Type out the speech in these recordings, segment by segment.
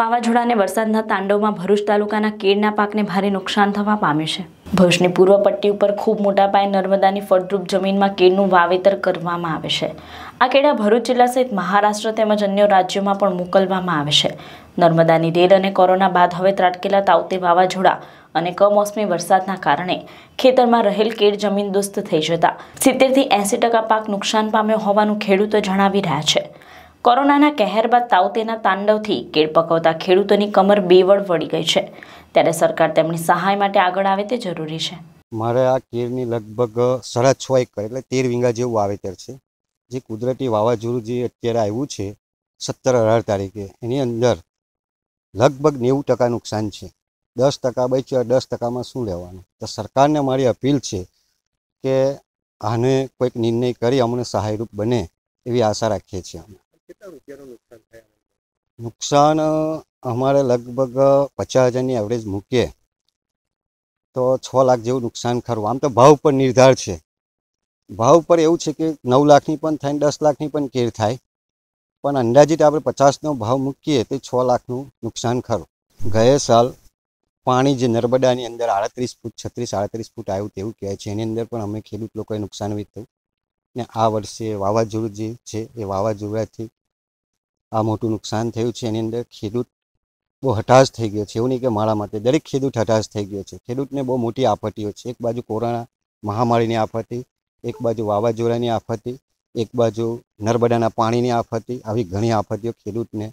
વાવાઝોડાને વરસાદના તાંડવમાં ભરૂચ તાલુકાના કેળના પાકને ભારે નુકસાન થવા પામ્યું છે ભરૂચની પૂર્વ પટ્ટી ઉપર ખૂબ મોટા પાયે નર્મદાની ફળદ્રુપ જમીનમાં કેળનું વાવેતર કરવામાં આવે છે આ કેળા ભરૂચ જિલ્લા સહિત મહારાષ્ટ્ર તેમજ અન્ય રાજ્યોમાં પણ મોકલવામાં આવે છે નર્મદાની રેલ અને કોરોના બાદ હવે ત્રાટકેલા તાવતે વાવાઝોડા અને કમોસમી વરસાદના કારણે ખેતરમાં રહેલ કેળ જમીન દુસ્ત થઈ જતા સિત્તેરથી એંસી ટકા પાક નુકસાન પામ્યો હોવાનું ખેડૂતો જણાવી રહ્યા છે કોરોનાના કહેર બાદ તાવતેના તાંડવથી કેળ પકવતા ખેડૂતોની કમર બેવડ વળી ગઈ છે ત્યારે સરકાર તેમની સહાય માટે આગળ આવે તે જરૂરી છે મારે આ કેરની લગભગ સાડા છ એકર એટલે તેર વીંગા જેવું વાવેતર છે જે કુદરતી વાવાઝોડું જે અત્યારે આવ્યું છે સત્તર અઢાર તારીખે એની અંદર લગભગ નેવું ટકા નુકસાન છે દસ ટકા બચ્યા દસ ટકામાં શું લેવાનું તો સરકારને મારી અપીલ છે કે આને કોઈક નિર્ણય કરી અમને સહાયરૂપ બને એવી આશા રાખીએ છીએ અમે કેટલા રૂપિયાનું નુકસાન થયા નુકસાન અમારે લગભગ પચાસ હજારની એવરેજ મૂકીએ તો છ લાખ જેવું નુકસાન ખરું આમ તો ભાવ પર નિર્ધાર છે ભાવ પર એવું છે કે નવ લાખની પણ થાય દસ લાખની પણ કેર થાય પણ અંદાજિત આપણે પચાસનો ભાવ મૂકીએ તો છ લાખનું નુકસાન ખરું ગયે સાલ પાણી જે નર્મદાની અંદર આડત્રીસ ફૂટ છત્રીસ આડત્રીસ ફૂટ આવ્યું તેવું કહેવાય છે એની અંદર પણ અમે ખેડૂત લોકોએ નુકસાન વીત્યું ને આ વર્ષે વાવાઝોડું જે છે એ વાવાઝોડાથી આ મોટું નુકસાન થયું છે એની અંદર ખેડૂત બહુ હટાશ થઈ ગયો છે એવું નહીં કે મારા માટે દરેક ખેડૂત હટાશ થઈ ગયો છે ખેડૂતને બહુ મોટી આફતીઓ છે એક બાજુ કોરોના મહામારીની આફતી એક બાજુ વાવાઝોડાની આફતી એક બાજુ નર્મદાના પાણીની આફતી આવી ઘણી આફતીઓ ખેડૂતને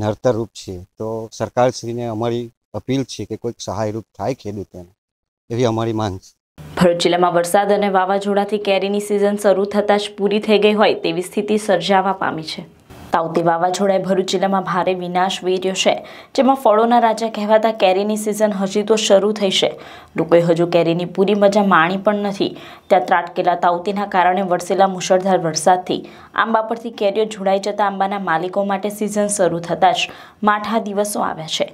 નડતરરૂપ છે તો સરકારશ્રીને અમારી અપીલ છે કે કોઈક સહાયરૂપ થાય ખેડૂતોને એવી અમારી માંગ છે ભરૂચ જિલ્લામાં વરસાદ અને વાવાઝોડાથી કેરીની સિઝન શરૂ થતાં જ પૂરી થઈ ગઈ હોય તેવી સ્થિતિ સર્જાવા પામી છે તાવતી વાવાઝોડાએ ભરૂચ જિલ્લામાં ભારે વિનાશ વેર્યો છે જેમાં ફળોના રાજા કહેવાતા કેરીની સિઝન હજી તો શરૂ થઈ છે લોકોએ હજુ કેરીની પૂરી મજા માણી પણ નથી ત્યાં ત્રાટકેલા તાવતીના કારણે વરસેલા મુશળધાર વરસાદથી આંબા પરથી કેરીઓ જોડાઈ જતા આંબાના માલિકો માટે સિઝન શરૂ થતાં જ માઠા દિવસો આવ્યા છે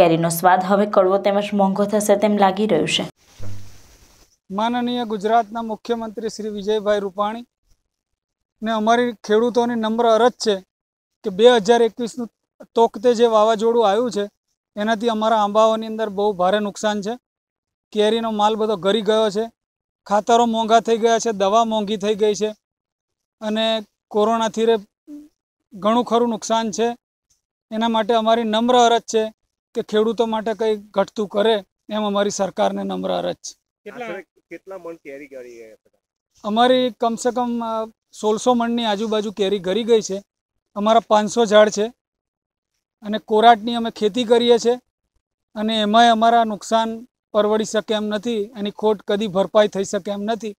કેરીનો સ્વાદ હવે કડવો તેમજ મોંઘો થશે તેમ લાગી રહ્યું છે માનનીય ગુજરાતના મુખ્યમંત્રી શ્રી વિજયભાઈ રૂપાણી ને અમારી ખેડૂતોની નમ્ર અરજ છે કે બે હજાર એકવીસનું તોકતે જે વાવાઝોડું આવ્યું છે એનાથી અમારા આંબાઓની અંદર બહુ ભારે નુકસાન છે કેરીનો માલ બધો ગરી ગયો છે ખાતરો મોંઘા થઈ ગયા છે દવા મોંઘી થઈ ગઈ છે અને કોરોનાથી રે ઘણું ખરું નુકસાન છે એના માટે અમારી નમ્ર અરજ છે કે ખેડૂતો માટે કંઈ ઘટતું કરે એમ અમારી સરકારને નમ્ર અરજ છે કેટલા કેટલા મણ અમારી કમસે કમ સોળસો મણની આજુબાજુ કેરી ગરી ગઈ છે અમારા પાંચસો ઝાડ છે અને કોરાટની અમે ખેતી કરીએ છીએ અને એમાંય અમારા નુકસાન પરવડી શકે એમ નથી એની ખોટ કદી ભરપાઈ થઈ શકે એમ નથી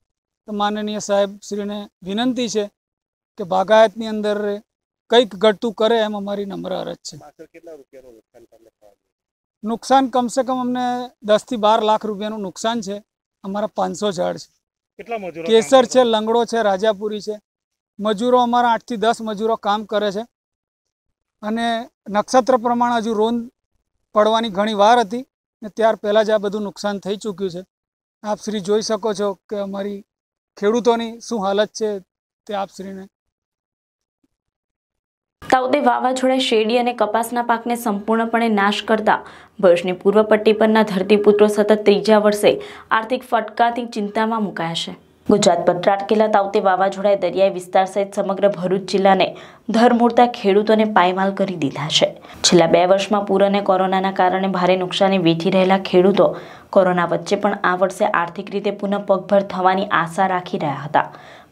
તો માનનીય સાહેબ શ્રીને વિનંતી છે કે બાગાયતની અંદર કંઈક ઘટતું કરે એમ અમારી નમ્ર અરજ છે નુકસાન કમસે કમ અમને દસથી બાર લાખ રૂપિયાનું નુકસાન છે અમારા પાંચસો ઝાડ છે કેસર છે લંગડો છે રાજાપુરી છે મજૂરો અમારા આઠથી દસ મજૂરો કામ કરે છે અને નક્ષત્ર પ્રમાણે હજુ રોન પડવાની ઘણી વાર હતી ને ત્યાર પહેલાં જ આ બધું નુકસાન થઈ ચૂક્યું છે આપ શ્રી જોઈ શકો છો કે અમારી ખેડૂતોની શું હાલત છે તે આપશ્રીને શ્રીને તાઉતે વાવાઝોડા શેરડી અને કપાસના પાકને સંપૂર્ણપણે નાશ કરતા ભુજની પૂર્વ પટ્ટી પરના ધરતીપુત્રો સતત ત્રીજા વર્ષે આર્થિક ફટકાથી ચિંતામાં મુકાયા છે ગુજરાત પર ત્રાટકેલા તાવતે વાવાઝોડાએ દરિયાઈ વિસ્તાર સહિત સમગ્ર ભરૂચ જિલ્લાને ધરમૂળતા ખેડૂતોને પાયમાલ કરી દીધા છે છેલ્લા બે વર્ષમાં પૂર અને કોરોનાના કારણે ભારે નુકસાની વેઠી રહેલા ખેડૂતો કોરોના વચ્ચે પણ આ વર્ષે આર્થિક રીતે પુનઃ પગભર થવાની આશા રાખી રહ્યા હતા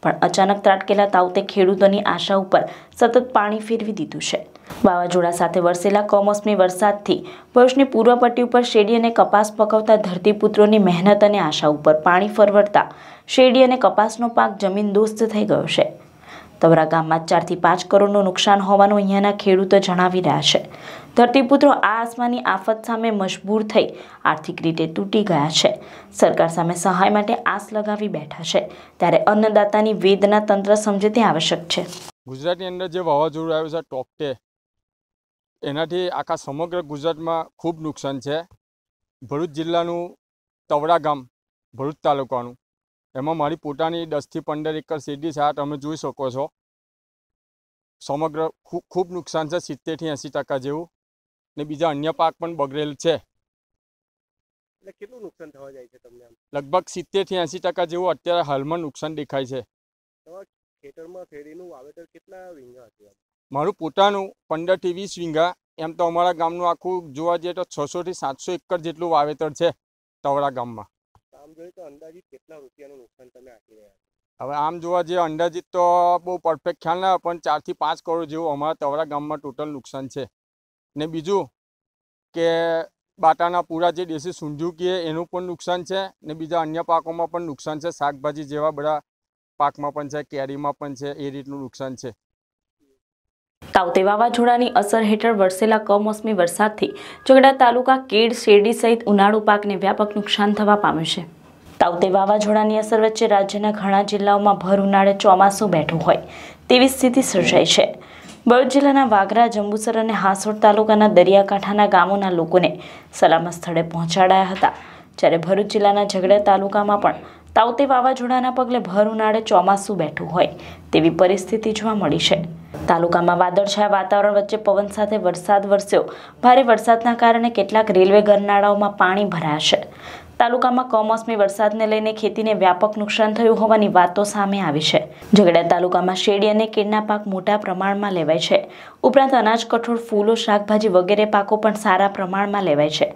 પણ અચાનક ત્રાટકેલા તાવતે ખેડૂતોની આશા ઉપર સતત પાણી ફેરવી દીધું છે વાવાઝોડા સાથે વરસેલા કમોસમી વરસાદથી ભરૂચની પૂર્વપટ્ટી ઉપર શેરડી અને કપાસ પકવતા ધરતીપુત્રોની મહેનત અને આશા ઉપર પાણી ફરવડતા શેરડી અને કપાસનો પાક જમીન દોસ્ત થઈ ગયો છે તવરા ગામમાં ચારથી પાંચ કરોડનું નુકસાન હોવાનું અહીંયાના ખેડૂતો જણાવી રહ્યા છે ધરતીપુત્રો આ આસમાની આફત સામે મજબૂર થઈ આર્થિક રીતે તૂટી ગયા છે સરકાર સામે સહાય માટે આસ લગાવી બેઠા છે ત્યારે અન્નદાતાની વેદના તંત્ર સમજે તે આવશ્યક છે ગુજરાતની અંદર જે વાવાઝોડું આવ્યું છે ટોપટે એનાથી આખા સમગ્ર ગુજરાતમાં ખૂબ નુકસાન છે ભરૂચ જિલ્લાનું તવડા ગામ ભરૂચ તાલુકાનું એમાં મારી પોતાની દસથી પંદર એકર શેરડી છે આ તમે જોઈ શકો છો સમગ્ર ખૂબ ખૂબ નુકસાન છે સિત્તેરથી એંસી ટકા જેવું ને બીજા અન્ય પાક પણ બગડેલ છે કેટલું નુકસાન થવા જાય છે તમને લગભગ સિત્તેરથી એંસી ટકા જેવું અત્યારે હાલમાં નુકસાન દેખાય છે વાવેતર કેટલા વીંગા હતું મારું પોતાનું પંદરથી વીસ વીંગા એમ તો અમારા ગામનું આખું જોવા જઈએ તો છસોથી સાતસો એકર જેટલું વાવેતર છે તવરા ગામમાં આમ તો અંદાજિત કેટલા રૂપિયાનું નુકસાન તમે આપી રહ્યા છો હવે આમ જોવા જઈએ અંદાજિત તો બહુ પરફેક્ટ ખ્યાલ ના પણ ચાર થી પાંચ કરોડ જેવું અમારા તવરા ગામમાં ટોટલ નુકસાન છે ને બીજું કે બાટાના પૂરા જે દેશી સુંજુકીએ એનું પણ નુકસાન છે ને બીજા અન્ય પાકોમાં પણ નુકસાન છે શાકભાજી જેવા બધા પાકમાં પણ છે કેરીમાં પણ છે એ રીતનું નુકસાન છે તાવતે વાવાઝોડાની અસર હેઠળ વરસેલા કમોસમી વરસાદથી ચોગડા તાલુકા કેડ શેરડી સહિત ઉનાળુ પાકને વ્યાપક નુકસાન થવા પામ્યું છે તાવતે વાવાઝોડાની અસર વચ્ચે રાજ્યના ઘણા જિલ્લાઓમાં ભર ઉનાળે ચોમાસું બેઠું હોય તેવી સ્થિતિ સર્જાઈ છે બળદ જિલ્લાના વાગરા જંબુસર અને હાંસોડ તાલુકાના દરિયાકાંઠાના ગામોના લોકોને સલામત સ્થળે પહોંચાડાયા હતા જ્યારે ભરૂચ જિલ્લાના ઝઘડા તાલુકામાં પણ તાવતે વાવાઝોડાના પગલે ભર ઉનાળે ચોમાસું બેઠું હોય તેવી પરિસ્થિતિ જોવા મળી છે તાલુકામાં વાદળછાયા વાતાવરણ વચ્ચે પવન સાથે વરસાદ વરસ્યો ભારે વરસાદના કારણે કેટલાક રેલવે ગરનાળાઓમાં પાણી ભરાયા છે તાલુકામાં કમોસમી વરસાદને લઈને ખેતીને વ્યાપક નુકસાન થયું હોવાની વાતો સામે આવી છે ઝઘડા તાલુકામાં શેરડી અને કેળના પાક મોટા પ્રમાણમાં લેવાય છે ઉપરાંત અનાજ કઠોળ ફૂલો શાકભાજી વગેરે પાકો પણ સારા પ્રમાણમાં લેવાય છે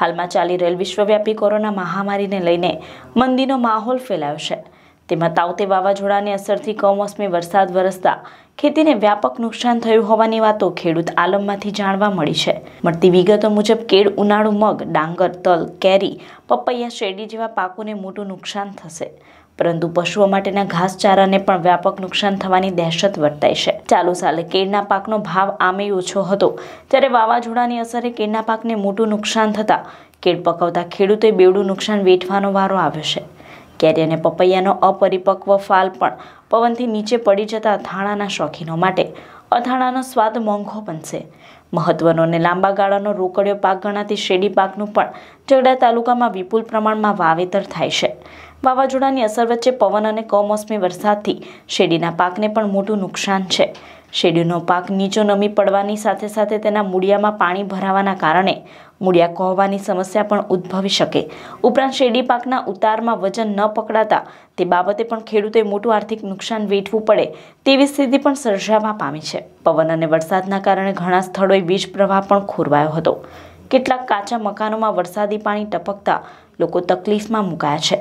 હાલમાં ચાલી રહેલ વિશ્વવ્યાપી કોરોના મહામારીને લઈને મંદીનો માહોલ ફેલાયો છે તેમાં તાવતે વાવાઝોડાની અસરથી કમોસમી વરસાદ વરસતા ખેતીને વ્યાપક નુકસાન થયું હોવાની વાતો ખેડૂત આલમમાંથી જાણવા મળી છે મળતી વિગતો મુજબ કેળ ઉનાળુ મગ ડાંગર તલ કેરી પપૈયા શેરડી જેવા પાકોને મોટું નુકસાન થશે પરંતુ પશુઓ માટેના ઘાસચારાને પણ વ્યાપક નુકસાન થવાની દહેશત વર્તાય છે ચાલુ સાલે કેળના પાકનો ભાવ આમે ઓછો હતો ત્યારે વાવાઝોડાની અસરે કેળના પાકને મોટું નુકસાન થતાં કેળ પકવતા ખેડૂતોએ બેવડું નુકસાન વેઠવાનો વારો આવ્યો છે કેરી અને પપૈયાનો અપરિપક્વ ફાલ પણ પવનથી નીચે પડી જતા અથાણાના શોખીનો માટે અથાણાનો સ્વાદ મોંઘો બનશે મહત્વનો અને લાંબા ગાળાનો રોકડિયો પાક ગણાતી શેરડી પાકનું પણ ઝઘડા તાલુકામાં વિપુલ પ્રમાણમાં વાવેતર થાય છે વાવાઝોડાની અસર વચ્ચે પવન અને કમોસમી વરસાદથી શેરડીના પાકને પણ મોટું નુકસાન છે શેરડીનો પાક નીચો નમી પડવાની સાથે સાથે તેના મૂળિયામાં પાણી ભરાવાના કારણે મૂળિયા કોહવાની સમસ્યા પણ ઉદ્ભવી શકે ઉપરાંત શેરડી પાકના ઉતારમાં વજન ન પકડાતા તે બાબતે પણ ખેડૂતોએ મોટું આર્થિક નુકસાન વેઠવું પડે તેવી સ્થિતિ પણ સર્જાવા પામી છે પવન અને વરસાદના કારણે ઘણા સ્થળોએ વીજ પ્રવાહ પણ ખોરવાયો હતો કેટલાક કાચા મકાનોમાં વરસાદી પાણી ટપકતા લોકો તકલીફમાં મુકાયા છે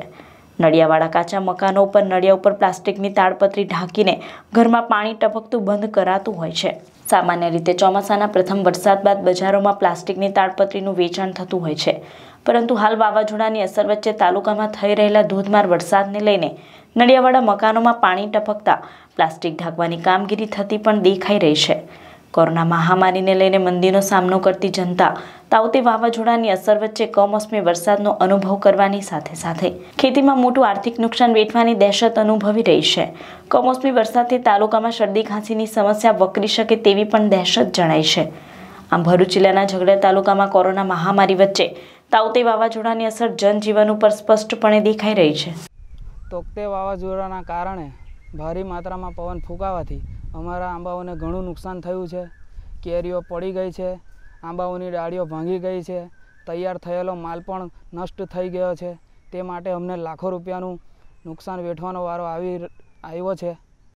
નળિયાવાળા કાચા મકાનો ઉપર નળિયા ઉપર પ્લાસ્ટિકની તાળપત્રી ઢાંકીને ઘરમાં પાણી ટપકતું બંધ કરાતું હોય છે સામાન્ય રીતે ચોમાસાના પ્રથમ વરસાદ બાદ બજારોમાં પ્લાસ્ટિકની તાળપત્રીનું વેચાણ થતું હોય છે પરંતુ હાલ વાવાઝોડાની અસર વચ્ચે તાલુકામાં થઈ રહેલા ધોધમાર વરસાદને લઈને નળિયાવાળા મકાનોમાં પાણી ટપકતા પ્લાસ્ટિક ઢાંકવાની કામગીરી થતી પણ દેખાઈ રહી છે કોરોના મહામારીને લઈને મંદીનો સામનો કરતી જનતા તાઉતે વાવાઝોડાની અસર વચ્ચે કમોસમી વરસાદનો અનુભવ કરવાની સાથે સાથે ખેતીમાં મોટું આર્થિક નુકસાન વેઠવાની દહેશત અનુભવી રહી છે કમોસમી વરસાદથી તાલુકામાં શરદી ખાંસીની સમસ્યા વકરી શકે તેવી પણ દહેશત જણાય છે આમ ભરૂચ જિલ્લાના ઝઘડિયા તાલુકામાં કોરોના મહામારી વચ્ચે તાઉતે વાવાઝોડાની અસર જનજીવન ઉપર સ્પષ્ટપણે દેખાઈ રહી છે તોકતે વાવાઝોડાના કારણે ભારી માત્રામાં પવન ફૂંકાવાથી અમારા આંબાઓને ઘણું નુકસાન થયું છે કેરીઓ પડી ગઈ છે આંબાઓની ડાળીઓ ભાંગી ગઈ છે તૈયાર થયેલો માલ પણ નષ્ટ થઈ ગયો છે તે માટે અમને લાખો રૂપિયાનું નુકસાન વેઠવાનો વારો આવી આવ્યો છે